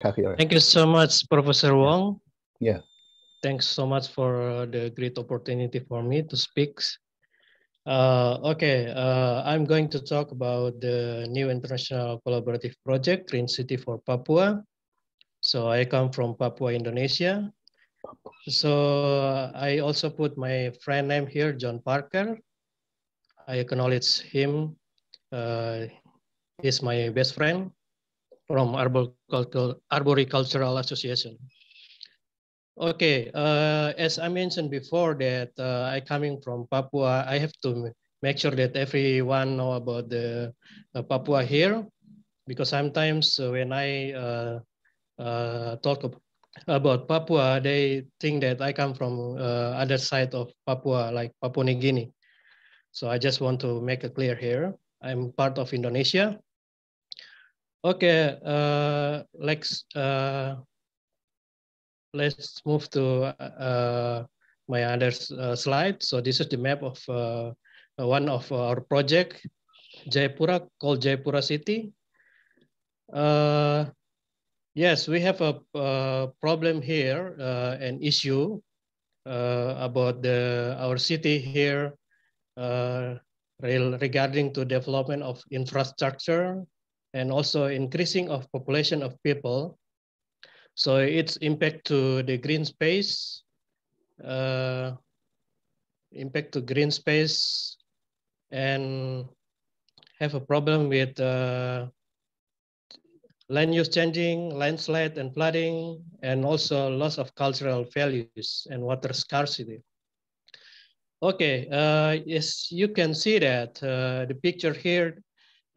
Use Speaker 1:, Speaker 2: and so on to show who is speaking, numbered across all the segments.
Speaker 1: career. Thank you so much, Professor Wong. Yeah. Thanks so much for uh, the great opportunity for me to speak. Uh, okay, uh, I'm going to talk about the new international collaborative project, Green City for Papua. So I come from Papua, Indonesia. So I also put my friend name here, John Parker. I acknowledge him. Uh, he's my best friend from Arboricultural, Association. Okay, uh, as I mentioned before that uh, I coming from Papua, I have to make sure that everyone know about the uh, Papua here, because sometimes when I uh, uh, talk about Papua, they think that I come from uh, other side of Papua, like Papua New Guinea. So I just want to make it clear here. I'm part of Indonesia, Okay, uh, let's uh, let's move to uh, my other uh, slide. So this is the map of uh, one of our project, Jaipura, called Jaipura City. Uh, yes, we have a, a problem here, an issue about the our city here regarding to development of infrastructure and also increasing of population of people. So its impact to the green space, uh, impact to green space, and have a problem with uh, land use changing, landslide and flooding, and also loss of cultural values and water scarcity. Okay, uh, yes, you can see that uh, the picture here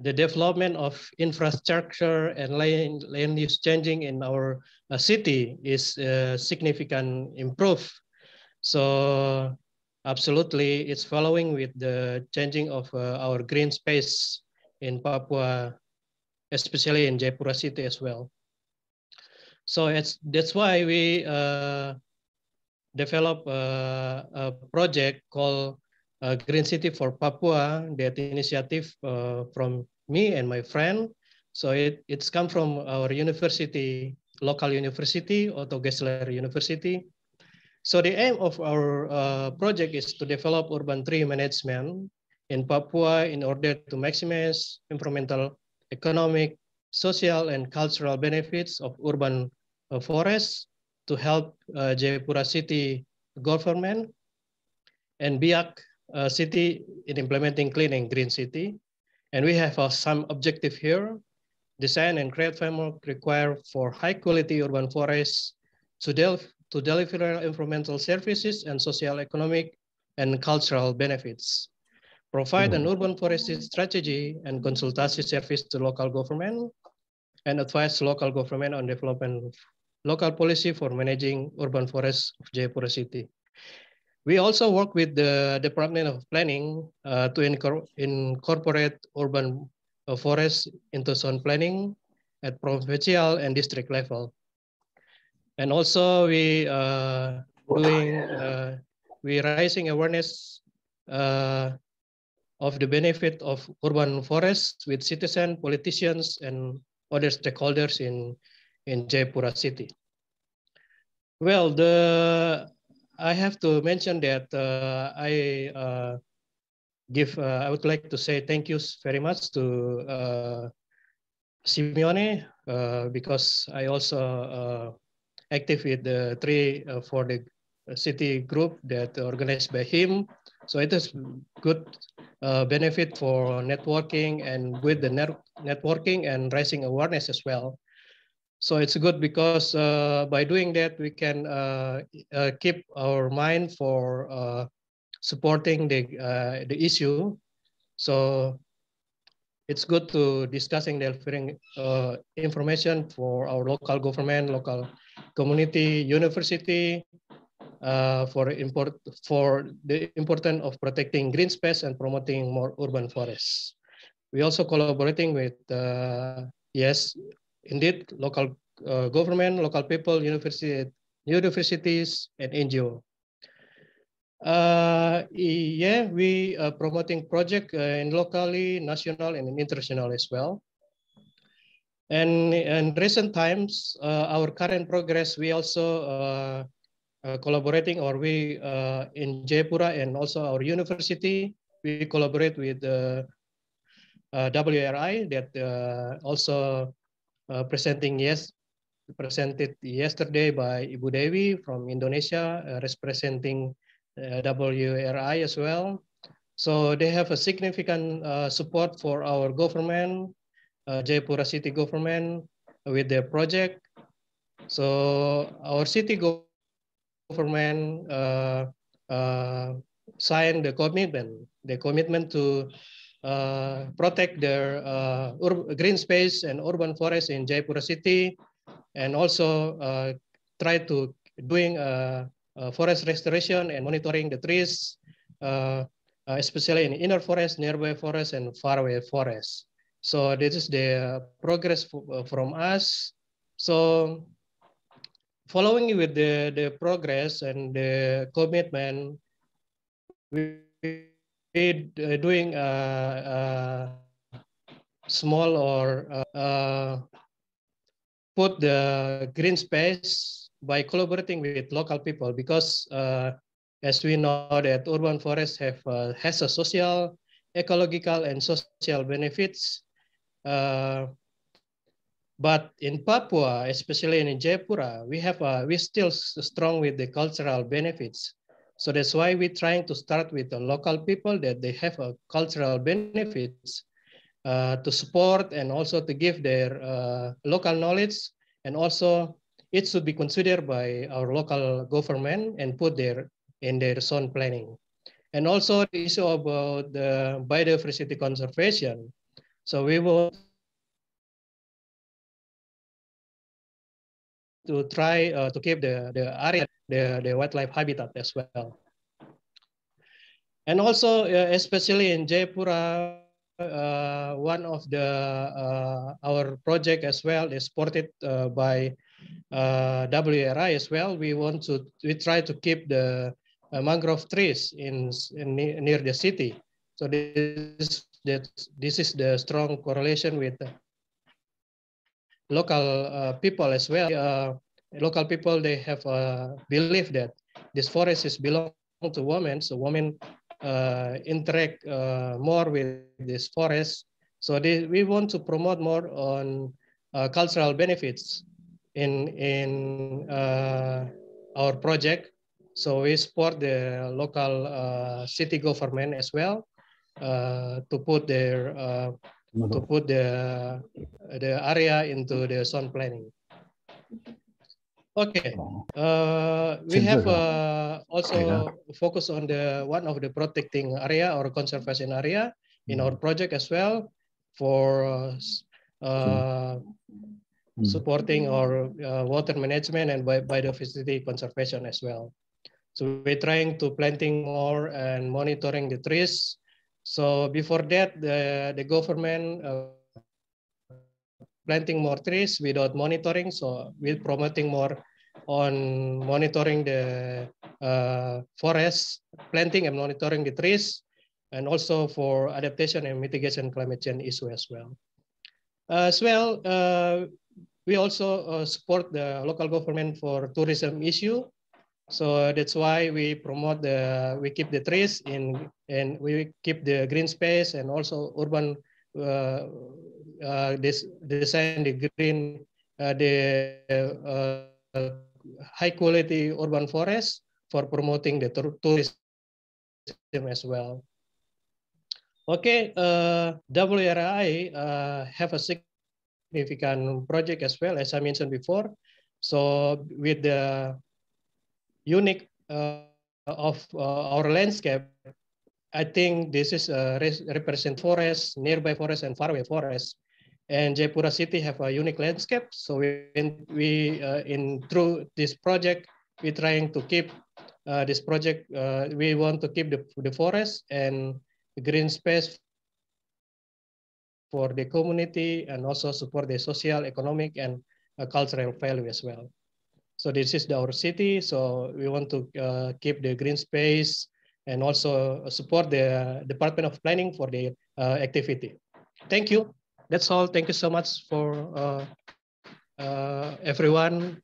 Speaker 1: the development of infrastructure and land, land use changing in our uh, city is uh, significant improve. So absolutely it's following with the changing of uh, our green space in Papua, especially in Jayapura city as well. So it's, that's why we uh, develop a, uh, a project called uh, Green City for Papua, that initiative uh, from me and my friend. So it, it's come from our university, local university, Otto Gessler University. So the aim of our uh, project is to develop urban tree management in Papua in order to maximize environmental, economic, social, and cultural benefits of urban uh, forests to help uh, Jayapura city government and BIAC uh, city in implementing clean and green city. And we have uh, some objective here. Design and create framework required for high quality urban forests to, del to deliver environmental services and social, economic, and cultural benefits. Provide an mm-hmm. urban forest strategy and consultancy service to local government and advise local government on development local policy for managing urban forests of Jayapura city. We also work with the Department of Planning uh, to incor incorporate urban uh, forests into zone planning at provincial and district level. And also we uh, doing, uh, we raising awareness uh, of the benefit of urban forests with citizen, politicians, and other stakeholders in, in Jaipura city. Well, the I have to mention that uh, I uh, give. Uh, I would like to say thank you very much to uh, Simeone uh, because I also active with the three for the city group that organized by him. So it is good benefit for networking and with the net networking and raising awareness as well. So it's good because uh, by doing that, we can uh, uh, keep our mind for uh, supporting the, uh, the issue. So it's good to discussing delivering uh, information for our local government, local community, university, for import for the importance of protecting green space and promoting more urban forests. We also collaborating with yes, indeed local uh, government, local people, university, universities, and NGO. Uh, yeah, we are promoting project uh, in locally, national, and international as well. And in recent times, uh, our current progress, we also uh, uh, collaborating or we uh, in Jaipura and also our university, we collaborate with the WRI that also presenting yes presented yesterday by Ibu Dewi from Indonesia, uh, representing uh, WRI as well. So they have a significant uh, support for our government, uh, Jaipura city government with their project. So our city government uh, uh, signed the commitment, the commitment to uh, protect their green space and urban forest in Jaipura city and also uh, try to doing uh, uh forest restoration and monitoring the trees, uh, uh, especially in inner forest, nearby forest, and faraway forest. So this is the progress from us. So following with the, the progress and the commitment, we are doing a, a small or a put the green space by collaborating with local people because uh, as we know that urban forest have uh, has a social, ecological, and social benefits. Uh, but in Papua, especially in Jayapura, we have a, uh, we still strong with the cultural benefits. So that's why we're trying to start with the local people that they have a uh, cultural benefits uh, to support and also to give their uh, local knowledge. And also it should be considered by our local government and put there in their zone planning. And also the issue about the biodiversity conservation. So we will to try uh, to keep the, the area, the, the wildlife habitat as well. And also, uh, especially in Jaipura, uh, one of the uh, our project as well is supported uh, by uh, WRI as well. We want to we try to keep the uh, mangrove trees in, in, near the city. So this that this is the strong correlation with local uh, people as well. local people they have a belief that this forest is belong to women, so women uh, interact uh, more with this forest. So they, we want to promote more on uh, cultural benefits in, in our project. So we support the local city government as well to put their to mm-hmm. put the the area into the zone planning. Okay. Uh, we have uh, also focus on the one of the protecting area or conservation area in hmm. our project as well for uh, uh hmm. supporting our uh, water management and biodiversity conservation as well. So we're trying to planting more and monitoring the trees. So before that, the, the government uh, planting more trees without monitoring. So we're promoting more on monitoring the uh, forest planting and monitoring the trees, and also for adaptation and mitigation climate change issue as well. Uh, as well, uh, we also uh, support the local government for tourism issue. So that's why we promote the, we keep the trees in, and we keep the green space and also urban this uh, uh, design the green uh, the high quality urban forest for promoting the tourism as well. Okay, uh, WRI uh, have a significant project as well, as I mentioned before. So with the unique uh, of uh, our landscape, I think this is a represent forest, nearby forest, and faraway forest. And Jaipura city have a unique landscape. So we, we uh, in through this project, we're trying to keep uh, this project. Uh, we want to keep the, the forest and the green space for the community and also support the social, economic, and uh, cultural value as well. So this is our city. So we want to uh, keep the green space and also support the Department of Planning for the uh, activity. Thank you. That's all. Thank you so much for uh, uh, everyone